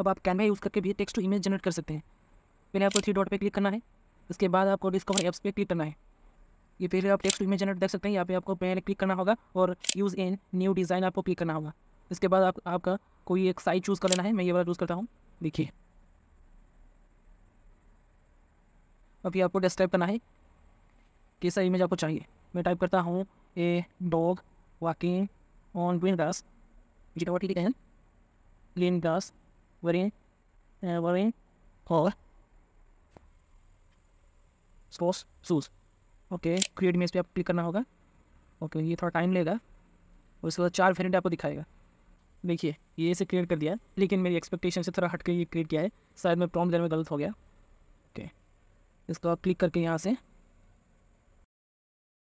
अब आप Canva use करके भी टेक्स्ट टू इमेज जनरेट कर सकते हैं पहले आपको थ्री डॉट पे क्लिक करना है उसके बाद आपको डिस्कवर एप्स पे क्लिक करना है ये पहले आप टेक्स्ट इमेज जनरेट देख सकते हैं यहाँ पे आपको पहले क्लिक करना होगा और यूज़ इन न्यू डिज़ाइन आपको क्लिक करना होगा इसके बाद आप, आपका कोई एक साइट चूज़ कर लेना है मैं ये वाला चूज़ करता हूँ देखिए अभी आपको डिस्क्राइब करना है कैसा इमेज आपको चाहिए मैं टाइप करता हूँ a dog walking on green grass G dot लिखा है green grass Marine, uh, Marine, or sports shoes okay create में इस पर आप क्लिक करना होगा ओके okay, ये थोड़ा टाइम लेगा और उसके बाद चार वेरियंट आपको दिखाएगा देखिए ये इसे क्रिएट कर दिया लेकिन मेरी एक्सपेक्टेशन से थोड़ा हट के ये क्रिएट किया है शायद मैं प्रॉम देने में गलत हो गया ओके okay. इसको आप क्लिक करके यहाँ से